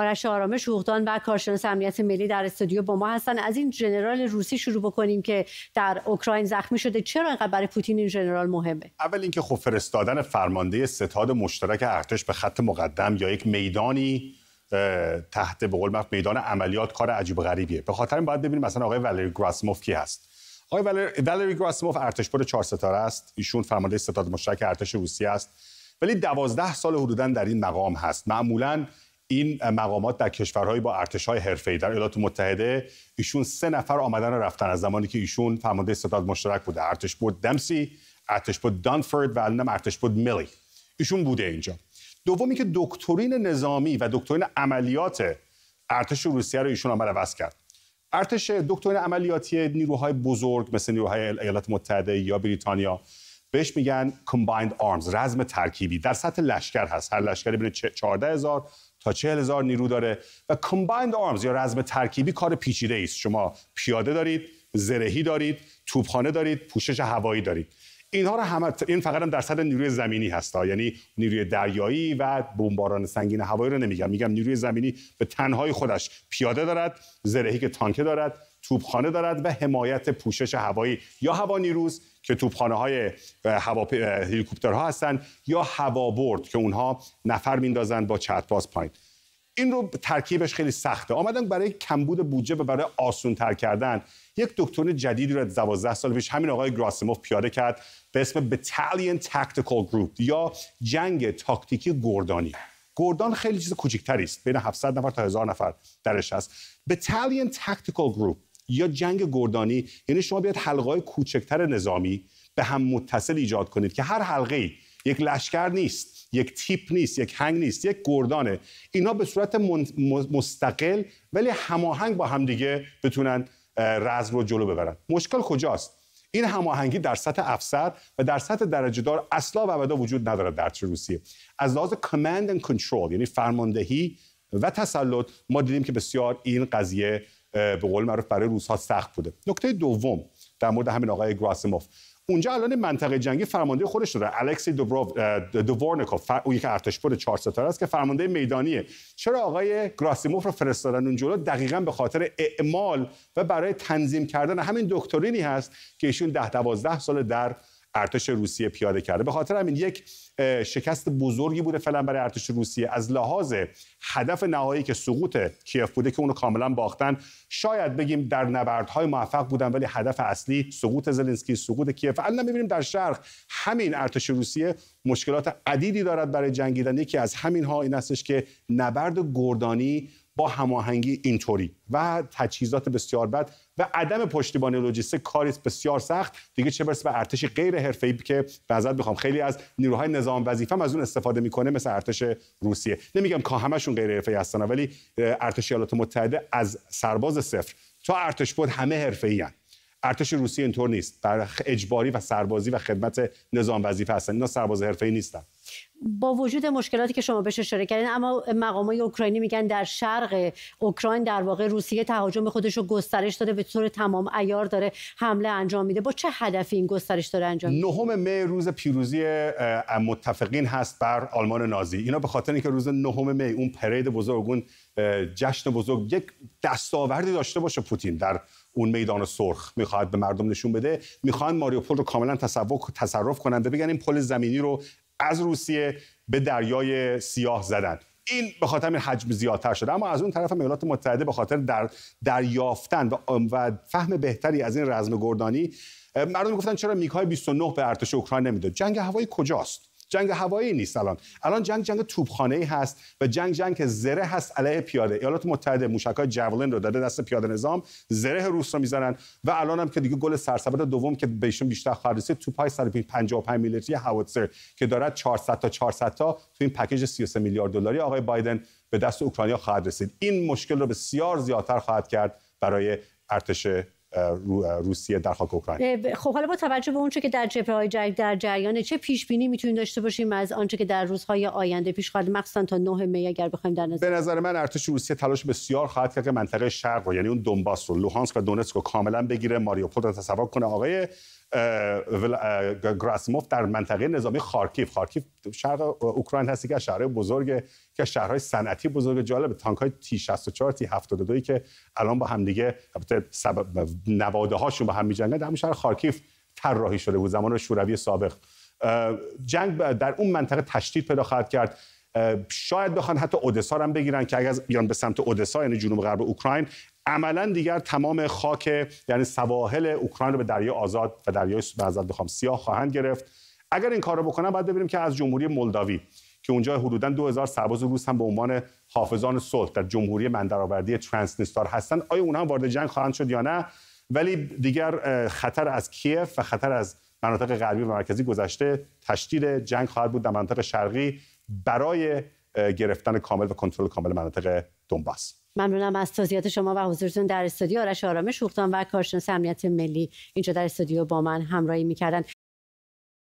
آرش آرامش شوختان و کارشناس امنیت ملی در استودیو با ما هستن از این جنرال روسی شروع بکنیم که در اوکراین زخمی شده چرا اینقدر برای پوتین این جنرال مهمه اول اینکه خب فرستادن فرمانده ستاد مشترک ارتش به خط مقدم یا یک میدانی تحت به قول میدان عملیات کار عجیب غریبیه به خاطر باید ببینیم مثلا آقای ولری گراسموف کی هست آقای ولری, ولری گراسموف بر چهار ستاره است ایشون فرمانده ستاد مشترک ارتش روسیه است ولی دوازده سال حدودا در این مقام هست معمولا این مقامات در کشورهای با ارتشهای حرفه‌ای در ایالات متحده ایشون سه نفر آمدن و رفتن از زمانی که ایشون فرمانده ستاد مشترک بوده ارتش بود دمسی ارتش بود دانفورد و الانم ارتش بود میلی ایشون بوده اینجا دومی که دکترین نظامی و دکترین عملیات ارتش روسیه رو ایشون آمد عوض کرد ارتش دکترین عملیاتی نیروهای بزرگ مثل نیروهای ایالات متحده یا بریتانیا بهش میگن کمبایند آرمز رزم ترکیبی در سطح لشکر هست هر لشکری بین 14000 تا 40000 نیرو داره و کمبایند آرمز یا رزم ترکیبی کار پیچیده است شما پیاده دارید زرهی دارید توپخانه دارید پوشش هوایی دارید اینها رو این فقط هم در سطح نیروی زمینی هست. یعنی نیروی دریایی و بمباران سنگین هوایی رو نمیگم میگم نیروی زمینی به تنهایی خودش پیاده دارد زرهی که تانکه دارد توپخانه دارد و حمایت پوشش هوایی یا هوا نیروز که توپخانه های هوا... ها هستند یا هوا برد که اونها نفر میندازند با باز پایین این رو ترکیبش خیلی سخته آمدن برای کمبود بودجه و برای آسون تر کردن یک دکتر جدیدی رو از 12 سال پیش همین آقای گراسیموف پیاده کرد به اسم بتالین Tactical گروپ یا جنگ تاکتیکی گردانی گردان خیلی چیز کوچکتری است بین 700 نفر تا 1000 نفر درش هست Battalion تاکتیکال گروپ یا جنگ گردانی یعنی شما بیاید حلقه‌های کوچکتر نظامی به هم متصل ایجاد کنید که هر حلقه یک لشکر نیست یک تیپ نیست یک هنگ نیست یک گردانه اینا به صورت مستقل ولی هماهنگ با همدیگه بتونن رزم رو جلو ببرن مشکل کجاست این هماهنگی در سطح افسر و در سطح درجه دار اصلا و ابدا وجود ندارد در روسیه از لحاظ کماند اند کنترل یعنی فرماندهی و تسلط ما دیدیم که بسیار این قضیه به قول معروف برای روزها سخت بوده نکته دوم در مورد همین آقای گراسیموف اونجا الان منطقه جنگی فرمانده خودش داره الکسی دوبرو دوورنکوف اون یک پر چهار ستاره است که فرمانده میدانیه چرا آقای گراسیموف رو فرستادن اون جلو دقیقا به خاطر اعمال و برای تنظیم کردن همین دکترینی هست که ایشون 10 12 سال در ارتش روسیه پیاده کرده به خاطر همین یک شکست بزرگی بوده فعلا برای ارتش روسیه از لحاظ هدف نهایی که سقوط کیف بوده که اونو کاملا باختن شاید بگیم در نبردهای موفق بودن ولی هدف اصلی سقوط زلنسکی سقوط کیف الان میبینیم در شرق همین ارتش روسیه مشکلات عدیدی دارد برای جنگیدن یکی از همین ها این استش که نبرد گردانی با هماهنگی اینطوری و تجهیزات بسیار بد و عدم پشتیبانی لوجیستیک کاری بسیار سخت دیگه چه برسه به ارتش غیر حرفه‌ای که بعضت بخوام خیلی از نیروهای نظام وظیفه از اون استفاده میکنه مثل ارتش روسیه نمیگم که همشون غیر حرفه‌ای هستن ولی ارتش ایالات متحده از سرباز صفر تا ارتش بود همه حرفه‌ایان ارتش روسیه اینطور نیست بر اجباری و سربازی و خدمت نظام وظیفه هستن اینا سرباز حرفه‌ای نیستن با وجود مشکلاتی که شما بهش اشاره کردین اما مقامات اوکراینی میگن در شرق اوکراین در واقع روسیه تهاجم خودش رو گسترش داده به طور تمام عیار داره حمله انجام میده با چه هدفی این گسترش داره انجام میده نهم می روز پیروزی متفقین هست بر آلمان نازی اینا به خاطر اینکه روز نهم می اون پرید بزرگون جشن بزرگ یک دستاوردی داشته باشه پوتین در اون میدان سرخ میخواهد به مردم نشون بده میخوان ماریوپول رو کاملا تصرف تصرف کنن و بگن این پل زمینی رو از روسیه به دریای سیاه زدن این به خاطر این حجم زیادتر شده اما از اون طرف ایالات متحده به خاطر در دریافتن و, فهم بهتری از این رزم گردانی مردم گفتن چرا میگهای 29 به ارتش اوکراین نمیداد جنگ هوایی کجاست جنگ هوایی نیست الان الان جنگ جنگ توپخانه ای هست و جنگ جنگ که زره هست علیه پیاده ایالات متحده موشکای جاولین رو داده دست پیاده نظام زره روس رو میزنن و الان هم که دیگه گل سرسبد دوم که بهشون بیشتر رسید توپای 155 میلیتری هاوتسر که دارد 400 تا 400 تا تو این پکیج 33 میلیارد دلاری آقای بایدن به دست اوکراینیا خواهد رسید این مشکل رو بسیار زیادتر خواهد کرد برای ارتش روسیه در خاک اوکراین خب حالا با توجه به اونچه که در جبهه جنگ در جریان چه پیش بینی میتونیم داشته باشیم از آنچه که در روزهای آینده پیش خواهد مخصوصا تا 9 می اگر بخوایم در نظر به نظر من ارتش روسیه تلاش بسیار خواهد کرد که منطقه شرق رو یعنی اون دونباس رو لوهانسک و دونتسک رو کاملا بگیره ماریوپول رو تصور کنه آقای گراسموف در منطقه نظامی خارکیف خارکیف شهر اوکراین هستی که شهرهای بزرگ که شهرهای صنعتی بزرگ جالب تانک های تی 64 تی 72 که الان با هم دیگه البته نواده هاشون با هم میجنگن در شهر خارکیف طراحی شده بود زمان شوروی سابق جنگ در اون منطقه تشدید پیدا خواهد کرد شاید بخوان حتی اودسا هم بگیرن که اگر بیان به سمت اودسا یعنی جنوب غرب اوکراین عملا دیگر تمام خاک یعنی سواحل اوکراین رو به دریای آزاد و دریای آزاد بخوام سیاه خواهند گرفت اگر این کار رو بکنن باید ببینیم که از جمهوری مولداوی که اونجا حدودا 2000 سرباز روس هم به عنوان حافظان صلح در جمهوری مندرآوردی نیستار هستند آیا اونها هم وارد جنگ خواهند شد یا نه ولی دیگر خطر از کیف و خطر از مناطق غربی و مرکزی گذشته تشدید جنگ خواهد بود در مناطق شرقی برای گرفتن کامل و کنترل کامل مناطق دنباس ممنونم از توضیحات شما و حضورتون در استودیو آرش آرامش شوختان و کارشناس امنیت ملی اینجا در استودیو با من همراهی میکردن